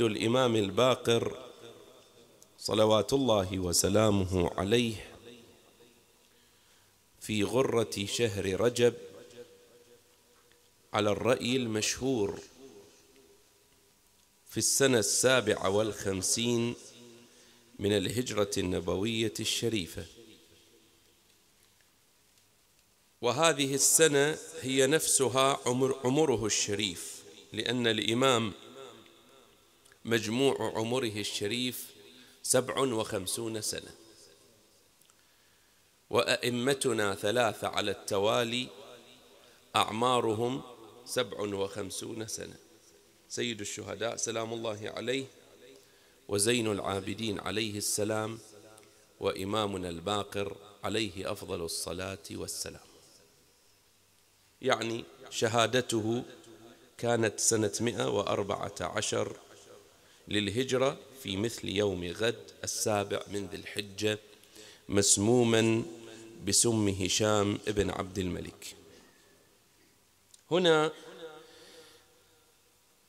الإمام الباقر صلوات الله وسلامه عليه في غرة شهر رجب على الرأي المشهور في السنة السابعة والخمسين من الهجرة النبوية الشريفة وهذه السنة هي نفسها عمر عمره الشريف لأن الإمام مجموع عمره الشريف سبع وخمسون سنة وأئمتنا ثلاثة على التوالي أعمارهم سبع وخمسون سنة سيد الشهداء سلام الله عليه وزين العابدين عليه السلام وإمامنا الباقر عليه أفضل الصلاة والسلام يعني شهادته كانت سنة 114 للهجرة في مثل يوم غد السابع من ذي الحجة مسموما بسم هشام ابن عبد الملك هنا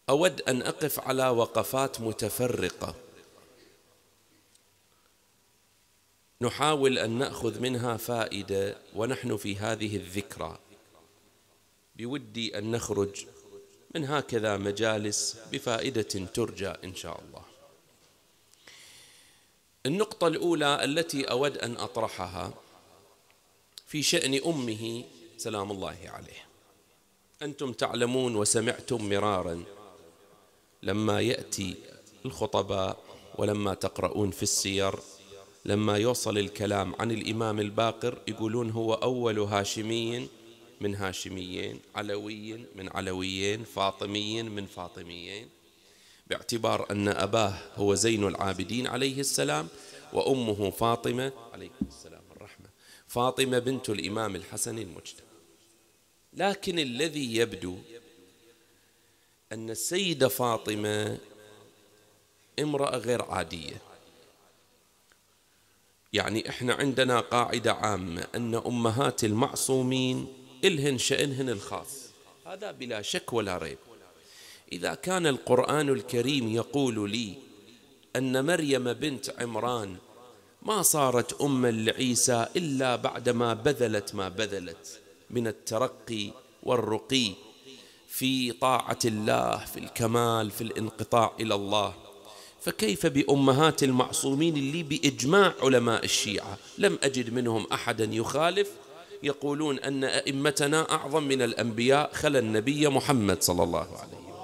أود أن أقف على وقفات متفرقة نحاول أن نأخذ منها فائدة ونحن في هذه الذكرى بودي أن نخرج من هكذا مجالس بفائدة ترجى إن شاء الله النقطة الأولى التي أود أن أطرحها في شأن أمه سلام الله عليه أنتم تعلمون وسمعتم مرارا لما يأتي الخطباء ولما تقرؤون في السير لما يوصل الكلام عن الإمام الباقر يقولون هو أول هاشمي من هاشميين علوي من علويين فاطمي من فاطميين باعتبار أن أباه هو زين العابدين عليه السلام وأمه فاطمة عليه السلام الرحمة فاطمة بنت الإمام الحسن المجتبى لكن الذي يبدو أن السيدة فاطمة امرأة غير عادية يعني احنا عندنا قاعدة عامة أن أمهات المعصومين إلهن شأنهن الخاص هذا بلا شك ولا ريب إذا كان القرآن الكريم يقول لي أن مريم بنت عمران ما صارت أما لعيسى إلا بعدما بذلت ما بذلت من الترقي والرقي في طاعة الله في الكمال في الانقطاع إلى الله فكيف بأمهات المعصومين اللي بإجماع علماء الشيعة لم أجد منهم أحدا يخالف يقولون أن أئمتنا أعظم من الأنبياء خلا النبي محمد صلى الله عليه وسلم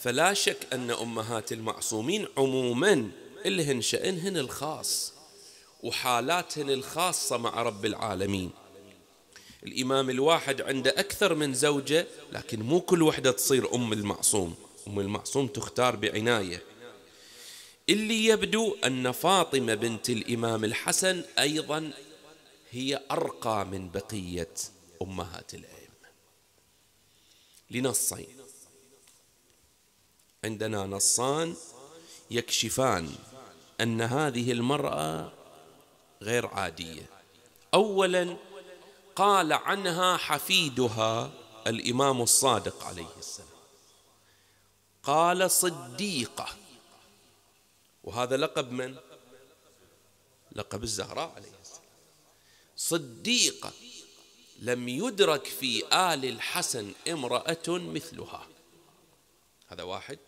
فلا شك أن أمهات المعصومين عموما إلهن شأنهن الخاص وحالاتهن الخاصة مع رب العالمين الإمام الواحد عنده أكثر من زوجة لكن مو كل وحدة تصير أم المعصوم أم المعصوم تختار بعناية اللي يبدو أن فاطمة بنت الإمام الحسن أيضا هي أرقى من بقية أمهات الأئمة لنصين عندنا نصان يكشفان أن هذه المرأة غير عادية أولا قال عنها حفيدها الإمام الصادق عليه السلام قال صديقة وهذا لقب من؟ لقب الزهراء عليه السلام صديقة لم يدرك في آل الحسن امرأة مثلها هذا واحد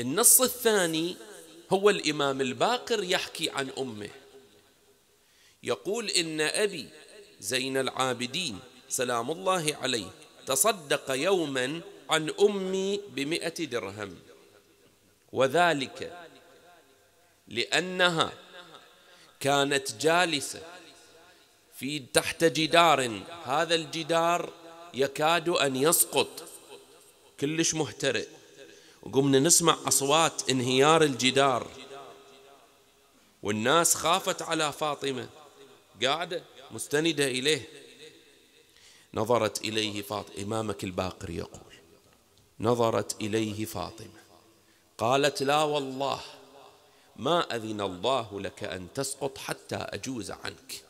النص الثاني هو الإمام الباقر يحكي عن أمه يقول إن أبي زين العابدين سلام الله عليه تصدق يوما عن أمي بمئة درهم وذلك لأنها كانت جالسة في تحت جدار هذا الجدار يكاد أن يسقط كلش مهترئ وقمنا نسمع أصوات انهيار الجدار والناس خافت على فاطمة قاعدة مستندة إليه نظرت إليه فاطمة إمامك الباقر يقول نظرت إليه فاطمة قالت لا والله ما أذن الله لك أن تسقط حتى أجوز عنك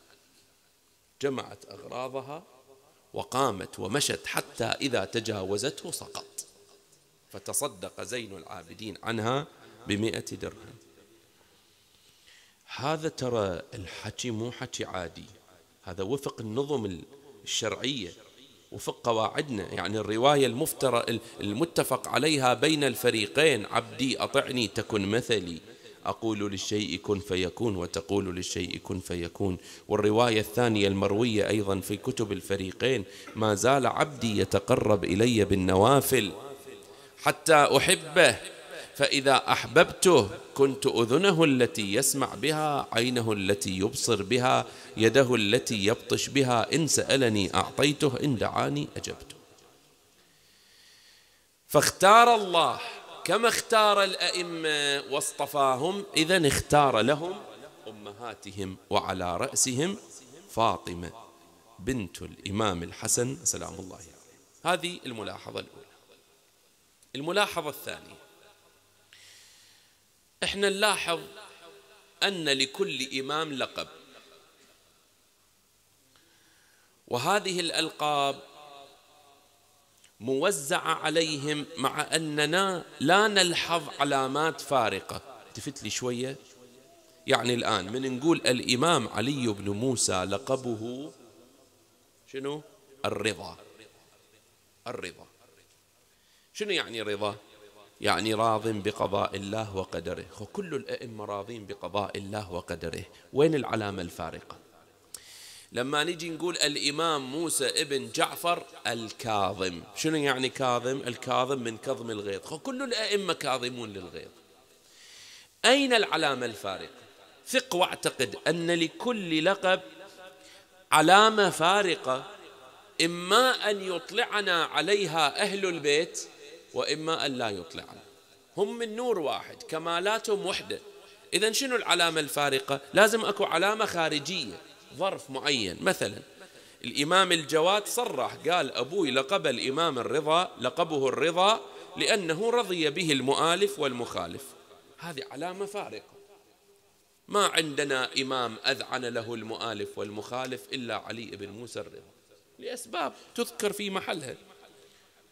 جمعت أغراضها وقامت ومشت حتى إذا تجاوزته سقط فتصدق زين العابدين عنها بمئة درهم هذا ترى الحكي مو حكي عادي هذا وفق النظم الشرعية وفق قواعدنا يعني الرواية المفترى المتفق عليها بين الفريقين عبدي أطعني تكن مثلي أقول للشيء كن فيكون وتقول للشيء كن فيكون والرواية الثانية المروية أيضا في كتب الفريقين ما زال عبدي يتقرب إلي بالنوافل حتى أحبه فإذا أحببته كنت أذنه التي يسمع بها عينه التي يبصر بها يده التي يبطش بها إن سألني أعطيته إن دعاني أجبته فاختار الله كما اختار الأئمة واصطفاهم إذا اختار لهم أمهاتهم وعلى رأسهم فاطمة بنت الإمام الحسن سلام الله عليه هذه الملاحظة الأولى الملاحظة الثانية احنا نلاحظ أن لكل إمام لقب وهذه الألقاب موزعة عليهم مع أننا لا نلحظ علامات فارقة التفت لي شوية يعني الآن من نقول الإمام علي بن موسى لقبه شنو الرضا الرضا شنو يعني رضا يعني راض بقضاء الله وقدره وكل الأئمة راضين بقضاء الله وقدره وين العلامة الفارقة لما نجي نقول الإمام موسى ابن جعفر الكاظم شنو يعني كاظم الكاظم من كظم الغيظ كل الأئمة كاظمون للغيظ أين العلامة الفارقة ثق واعتقد أن لكل لقب علامة فارقة إما أن يطلعنا عليها أهل البيت وإما أن لا يطلعن هم من نور واحد كمالاتهم وحدة إذا شنو العلامة الفارقة لازم أكو علامة خارجية ظرف معين مثلا الإمام الجواد صرح قال أبوي لقب الإمام الرضا لقبه الرضا لأنه رضي به المؤالف والمخالف هذه علامة فارقة ما عندنا إمام أذعن له المؤالف والمخالف إلا علي بن موسى الرضا لأسباب تذكر في محلها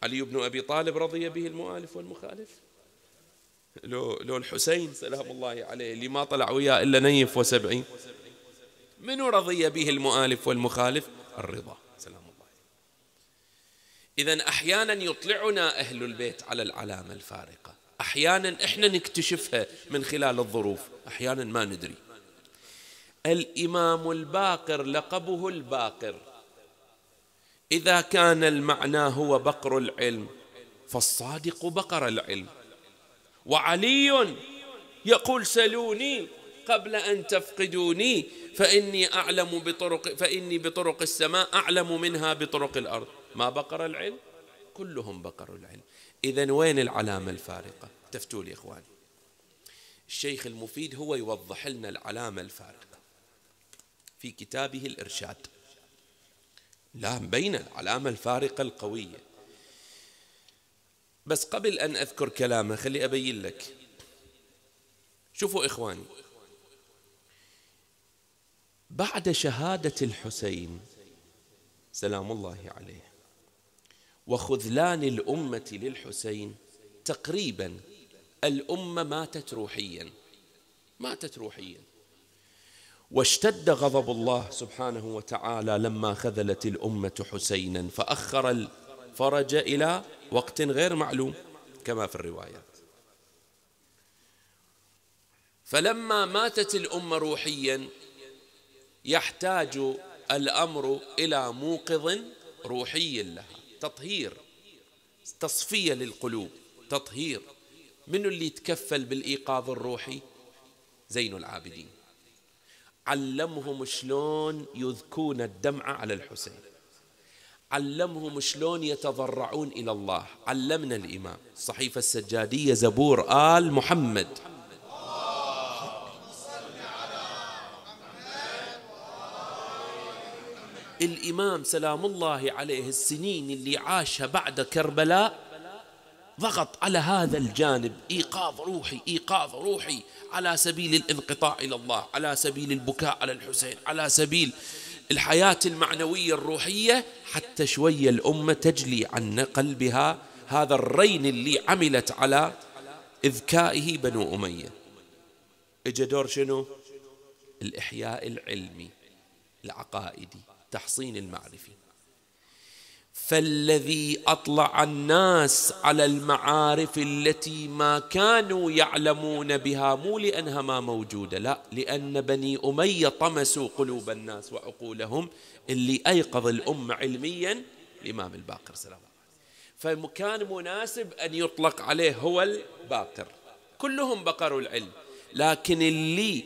علي بن أبي طالب رضي به المؤالف والمخالف لو, لو الحسين سلام الله عليه اللي ما طلع وياه إلا نيف وسبعين منو رضي به المؤالف والمخالف الرضا سلام الله إذا أحيانا يطلعنا أهل البيت على العلامة الفارقة أحيانا إحنا نكتشفها من خلال الظروف أحيانا ما ندري الإمام الباقر لقبه الباقر اذا كان المعنى هو بقر العلم فالصادق بقر العلم وعلي يقول سلوني قبل ان تفقدوني فاني اعلم بطرق فاني بطرق السماء اعلم منها بطرق الارض ما بقر العلم كلهم بقروا العلم اذا وين العلامه الفارقه تفتوا لي اخواني الشيخ المفيد هو يوضح لنا العلامه الفارقه في كتابه الارشاد لا مبينة العلامة الفارقة القوية بس قبل أن أذكر كلامه خلي أبين لك شوفوا إخواني بعد شهادة الحسين سلام الله عليه وخذلان الأمة للحسين تقريبا الأمة ماتت روحيا ماتت روحيا واشتد غضب الله سبحانه وتعالى لما خذلت الأمة حسينا فأخر الفرج إلى وقت غير معلوم كما في الروايات فلما ماتت الأمة روحيا يحتاج الأمر إلى موقظ روحي لها تطهير تصفية للقلوب تطهير من اللي يتكفل بالإيقاظ الروحي زين العابدين علمهم شلون يذكون الدمعة على الحسين علمهم شلون يتضرعون إلى الله علمنا الإمام صحيفة السجادية زبور آل محمد الإمام سلام الله عليه السنين اللي عاشها بعد كربلاء ضغط على هذا الجانب ايقاظ روحي ايقاظ روحي على سبيل الانقطاع الى الله على سبيل البكاء على الحسين على سبيل الحياه المعنويه الروحيه حتى شويه الامه تجلي عن قلبها هذا الرين اللي عملت على اذكائه بنو اميه اجى دور شنو الاحياء العلمي العقائدي تحصين المعرفه فالذي اطلع الناس على المعارف التي ما كانوا يعلمون بها مو لانها ما موجوده لا لان بني اميه طمسوا قلوب الناس وعقولهم اللي ايقظ الامه علميا الامام الباقر سلام الله فكان مناسب ان يطلق عليه هو الباقر كلهم بقروا العلم لكن اللي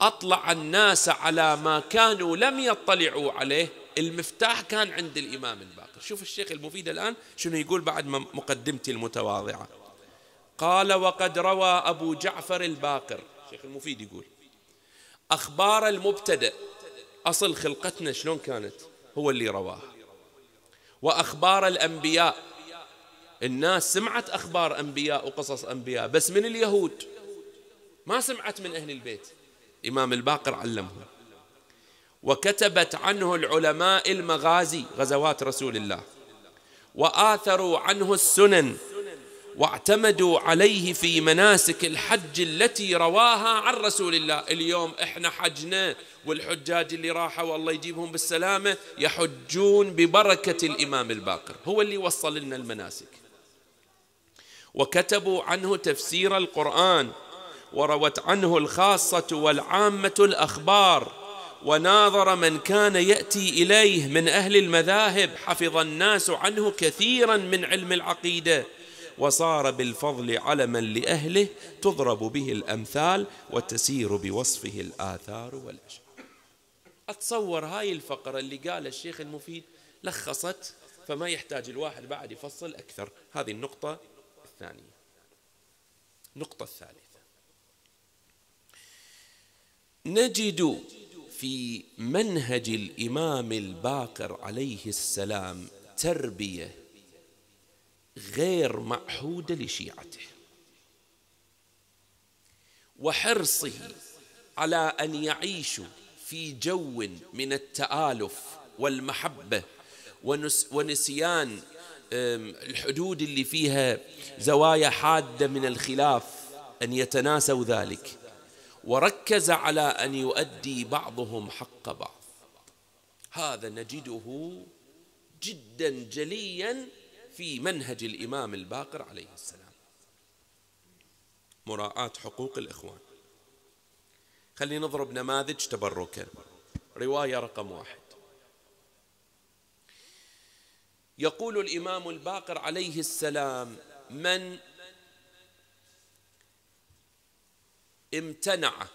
اطلع الناس على ما كانوا لم يطلعوا عليه المفتاح كان عند الامام الباقر شوف الشيخ المفيد الآن شنو يقول بعد مقدمتي المتواضعة قال وقد روى أبو جعفر الباقر الشيخ المفيد يقول أخبار المبتدأ أصل خلقتنا شلون كانت هو اللي رواها وأخبار الأنبياء الناس سمعت أخبار أنبياء وقصص أنبياء بس من اليهود ما سمعت من أهل البيت إمام الباقر علمهم وكتبت عنه العلماء المغازي غزوات رسول الله واثروا عنه السنن واعتمدوا عليه في مناسك الحج التي رواها عن رسول الله اليوم احنا حجنا والحجاج اللي راحوا الله يجيبهم بالسلامة يحجون ببركة الإمام الباقر هو اللي وصل لنا المناسك وكتبوا عنه تفسير القرآن وروت عنه الخاصة والعامة الأخبار وناظر من كان ياتي اليه من اهل المذاهب حفظ الناس عنه كثيرا من علم العقيده وصار بالفضل علما لاهله تضرب به الامثال وتسير بوصفه الاثار والاشعار. اتصور هاي الفقره اللي قال الشيخ المفيد لخصت فما يحتاج الواحد بعد يفصل اكثر، هذه النقطه الثانيه. النقطه الثالثه نجد في منهج الامام الباقر عليه السلام تربيه غير معهوده لشيعته وحرصه على ان يعيشوا في جو من التالف والمحبه ونسيان الحدود اللي فيها زوايا حاده من الخلاف ان يتناسوا ذلك وركز على ان يؤدي بعضهم حق بعض هذا نجده جدا جليا في منهج الامام الباقر عليه السلام مراعاه حقوق الاخوان خلينا نضرب نماذج تبركا روايه رقم واحد يقول الامام الباقر عليه السلام من امتنع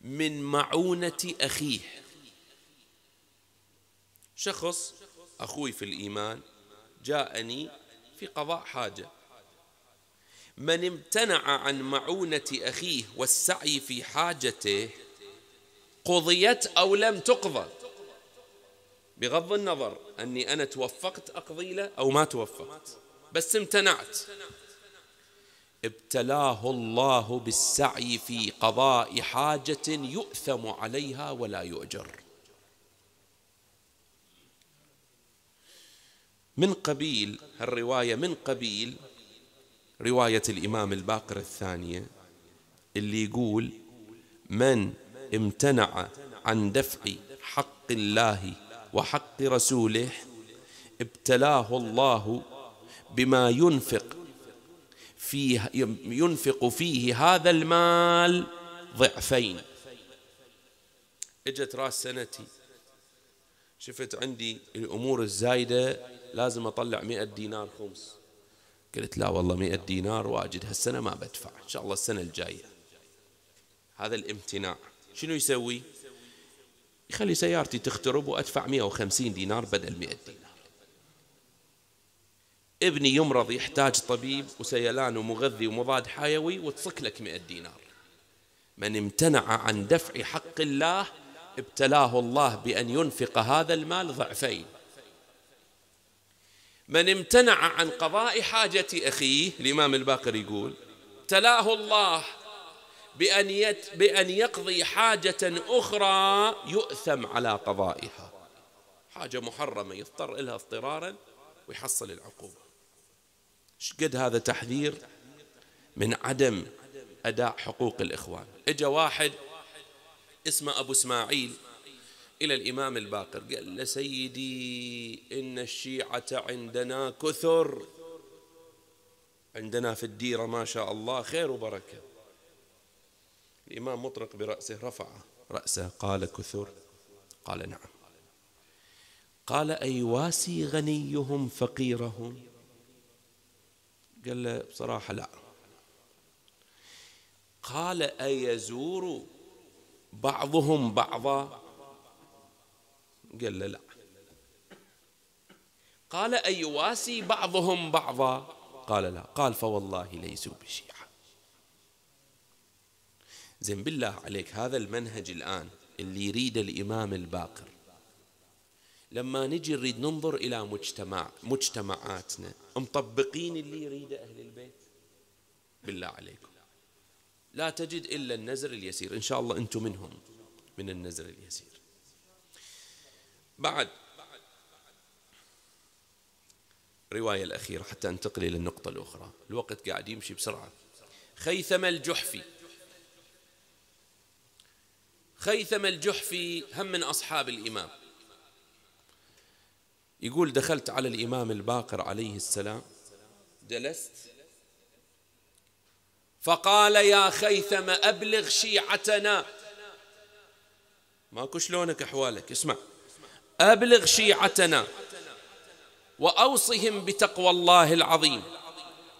من معونة أخيه شخص أخوي في الإيمان جاءني في قضاء حاجة من امتنع عن معونة أخيه والسعي في حاجته قضيت أو لم تقضى بغض النظر أني أنا توفقت أقضي له أو ما توفقت بس امتنعت ابتلاه الله بالسعي في قضاء حاجة يؤثم عليها ولا يؤجر من قبيل الرواية من قبيل رواية الإمام الباقر الثانية اللي يقول من امتنع عن دفع حق الله وحق رسوله ابتلاه الله بما ينفق فيه ينفق فيه هذا المال ضعفين اجت راس سنتي شفت عندي الأمور الزايدة لازم أطلع مئة دينار خمس قلت لا والله مئة دينار واجد هالسنة ما بدفع إن شاء الله السنة الجاية هذا الامتناع شنو يسوي يخلي سيارتي تخترب وأدفع 150 دينار بدل 100 دينار ابني يمرض يحتاج طبيب وسيلان ومغذي ومضاد حيوي وتصك لك 100 دينار من امتنع عن دفع حق الله ابتلاه الله بأن ينفق هذا المال ضعفين من امتنع عن قضاء حاجة أخيه الإمام الباقر يقول ابتلاه الله بأن, يت بأن يقضي حاجة أخرى يؤثم على قضائها حاجة محرمة يضطر إلها اضطرارا ويحصل العقوبة شقد هذا تحذير من عدم أداء حقوق الإخوان إجا واحد اسمه أبو اسماعيل إلى الإمام الباقر قال له سيدي إن الشيعة عندنا كثر عندنا في الديرة ما شاء الله خير وبركة الإمام مطرق برأسه رفع رأسه قال كثر قال نعم قال أيواسي غنيهم فقيرهم قال له بصراحة لا قال أيزور بعضهم بعضا قال له لا قال أيواسي بعضهم بعضا قال لا قال فوالله ليسوا بشيعة زين بالله عليك هذا المنهج الآن اللي يريد الإمام الباقر لما نجي نريد ننظر إلى مجتمع مجتمعاتنا مطبقين اللي يريده أهل البيت بالله عليكم لا تجد إلا النزر اليسير إن شاء الله أنتم منهم من النزر اليسير بعد رواية الأخيرة حتى أنتقل إلى النقطة الأخرى الوقت قاعد يمشي بسرعة خيثم الجحفي خيثم الجحفي هم من أصحاب الإمام يقول دخلت على الإمام الباقر عليه السلام جلست فقال يا خيثم أبلغ شيعتنا ماكو شلونك أحوالك اسمع أبلغ شيعتنا وأوصهم بتقوى الله العظيم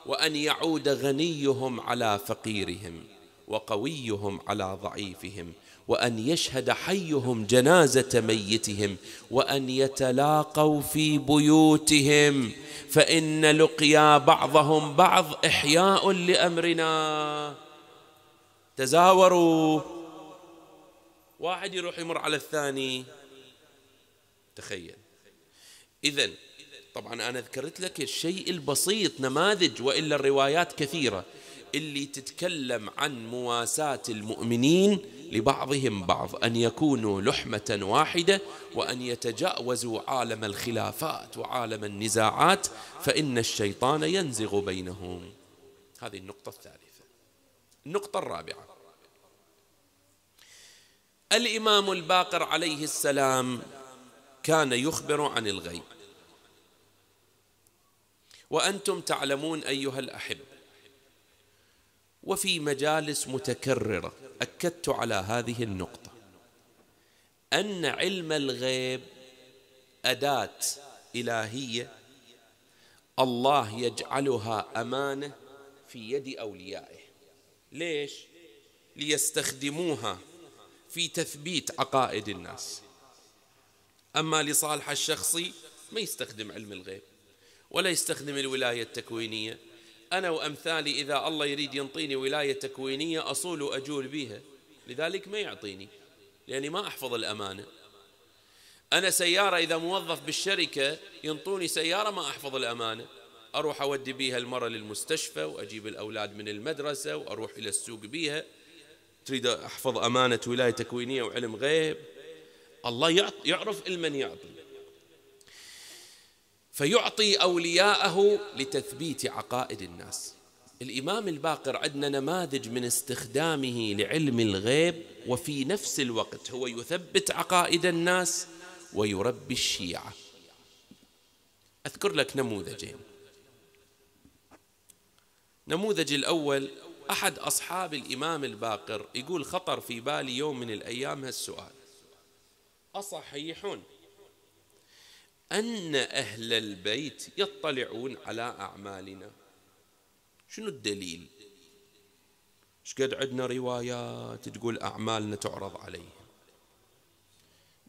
وأن يعود غنيهم على فقيرهم وقويهم على ضعيفهم وأن يشهد حيهم جنازة ميتهم وأن يتلاقوا في بيوتهم فإن لقيا بعضهم بعض إحياء لأمرنا تزاوروا واحد يروح يمر على الثاني تخيل إذا طبعا أنا ذكرت لك الشيء البسيط نماذج وإلا الروايات كثيرة اللي تتكلم عن مواساة المؤمنين لبعضهم بعض أن يكونوا لحمة واحدة وأن يتجاوزوا عالم الخلافات وعالم النزاعات فإن الشيطان ينزغ بينهم هذه النقطة الثالثة النقطة الرابعة الإمام الباقر عليه السلام كان يخبر عن الغيب وأنتم تعلمون أيها الأحبة وفي مجالس متكررة أكدت على هذه النقطة أن علم الغيب أداة إلهية الله يجعلها أمانة في يد أوليائه ليش؟ ليستخدموها في تثبيت عقائد الناس أما لصالح الشخصي ما يستخدم علم الغيب ولا يستخدم الولاية التكوينية أنا وأمثالي إذا الله يريد ينطيني ولاية تكوينية أصول وأجول بيها لذلك ما يعطيني لأني ما أحفظ الأمانة أنا سيارة إذا موظف بالشركة ينطوني سيارة ما أحفظ الأمانة أروح أودي بيها المرة للمستشفى وأجيب الأولاد من المدرسة وأروح إلى السوق بيها تريد أحفظ أمانة ولاية تكوينية وعلم غيب الله يعرف المن يعطي فيعطي اولياءه لتثبيت عقائد الناس الامام الباقر عندنا نماذج من استخدامه لعلم الغيب وفي نفس الوقت هو يثبت عقائد الناس ويربي الشيعه اذكر لك نموذجين نموذج الاول احد اصحاب الامام الباقر يقول خطر في بالي يوم من الايام هالسؤال اصحيحون أن أهل البيت يطلعون على أعمالنا شنو الدليل شقد عندنا روايات تقول أعمالنا تعرض عليهم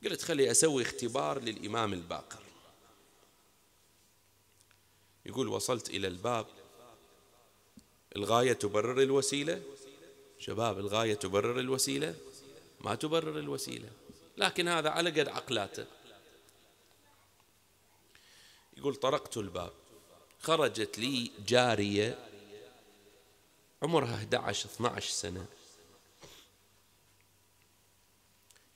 قلت خلي أسوي اختبار للإمام الباقر يقول وصلت إلى الباب الغاية تبرر الوسيلة شباب الغاية تبرر الوسيلة ما تبرر الوسيلة لكن هذا على قد عقلاته يقول طرقت الباب خرجت لي جارية عمرها 11 12 سنة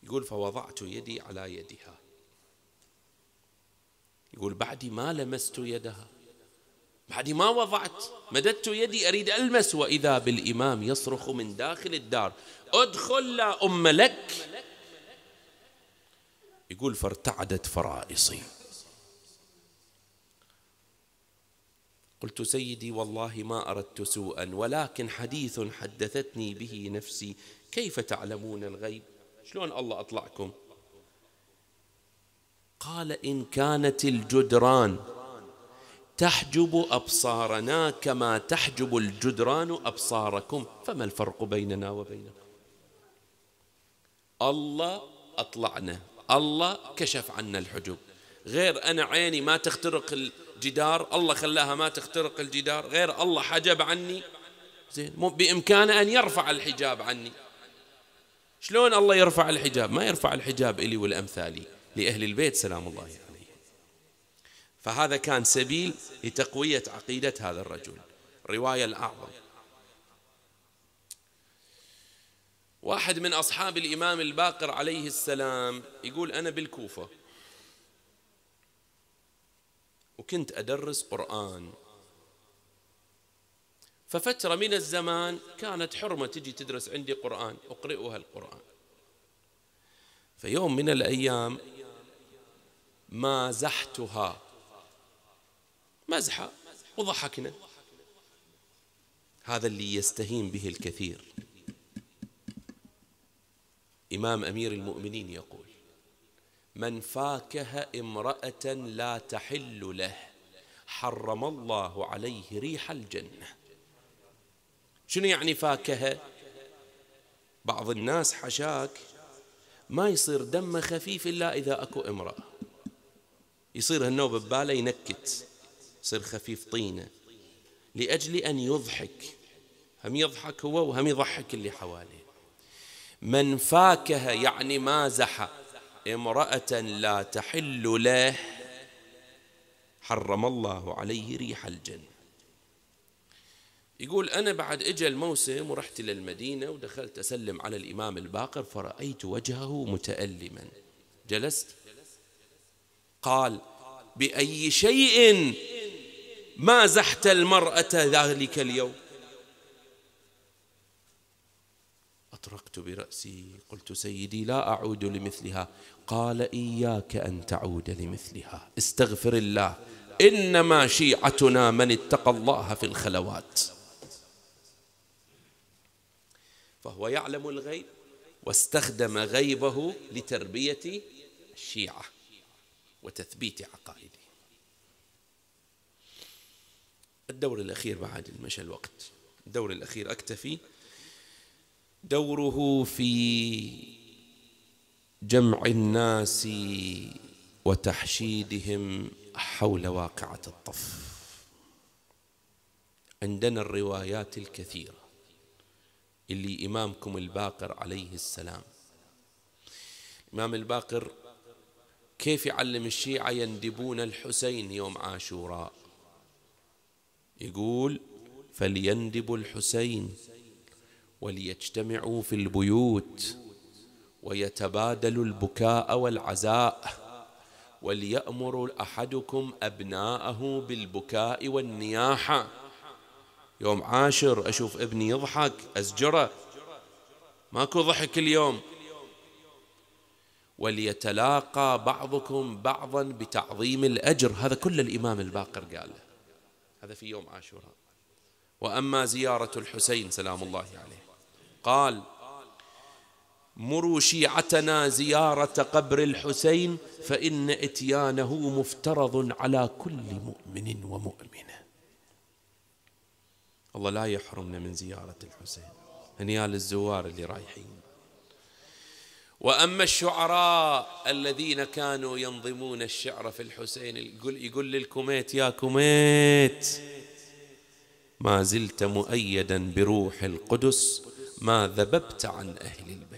يقول فوضعت يدي على يدها يقول بعدي ما لمست يدها بعد ما وضعت مددت يدي أريد ألمس وإذا بالإمام يصرخ من داخل الدار ادخل لا أم لك يقول فارتعدت فرائصي قلت سيدي والله ما أردت سوءا ولكن حديث حدثتني به نفسي كيف تعلمون الغيب شلون الله أطلعكم قال إن كانت الجدران تحجب أبصارنا كما تحجب الجدران أبصاركم فما الفرق بيننا وبينكم الله أطلعنا الله كشف عنا الحجب غير أنا عيني ما تخترق جدار الله خلاها ما تخترق الجدار غير الله حجب عني زين بإمكانه أن يرفع الحجاب عني شلون الله يرفع الحجاب ما يرفع الحجاب إلي والأمثالي لأهل البيت سلام الله عليه فهذا كان سبيل لتقوية عقيدة هذا الرجل رواية الأعظم واحد من أصحاب الإمام الباقر عليه السلام يقول أنا بالكوفة وكنت أدرس قرآن ففترة من الزمان كانت حرمة تجي تدرس عندي قرآن أقرئها القرآن فيوم من الأيام مازحتها مزحة وضحكنا هذا اللي يستهين به الكثير إمام أمير المؤمنين يقول من فاكه امرأة لا تحل له حرم الله عليه ريح الجنة شنو يعني فاكهة بعض الناس حشاك ما يصير دمه خفيف إلا إذا أكو امرأة يصير هالنوب بباله ينكت يصير خفيف طينة لأجل أن يضحك هم يضحك هو وهم يضحك اللي حواليه من فاكه يعني مازح امرأة لا تحل له حرم الله عليه ريح الجنة يقول أنا بعد إجا الموسم ورحت إلى المدينة ودخلت أسلم على الإمام الباقر فرأيت وجهه متألما جلست قال بأي شيء ما زحت المرأة ذلك اليوم أطرقت برأسي قلت سيدي لا أعود لمثلها قال إياك أن تعود لمثلها استغفر الله إنما شيعتنا من اتقى الله في الخلوات فهو يعلم الغيب واستخدم غيبه لتربية الشيعة وتثبيت عقائده الدور الأخير بعد المشى الوقت الدور الأخير أكتفي دوره في جمع الناس وتحشيدهم حول واقعة الطف عندنا الروايات الكثيرة اللي إمامكم الباقر عليه السلام الإمام الباقر كيف يعلم الشيعة يندبون الحسين يوم عاشوراء يقول فليندب الحسين وليجتمعوا في البيوت ويتبادلوا البكاء والعزاء وليأمر أحدكم أبناءه بالبكاء والنياحة يوم عاشر أشوف ابني يضحك أزجره ماكو ضحك اليوم وليتلاقى بعضكم بعضا بتعظيم الأجر هذا كل الإمام الباقر قاله هذا في يوم عاشوراء وأما زيارة الحسين سلام الله عليه قال مروا شيعتنا زيارة قبر الحسين فإن إتيانه مفترض على كل مؤمن ومؤمنة الله لا يحرمنا من زيارة الحسين هنيال الزوار اللي رايحين وأما الشعراء الذين كانوا ينظمون الشعر في الحسين يقول, يقول للكوميت يا كوميت ما زلت مؤيدا بروح القدس ما ذببت عن أهل البيت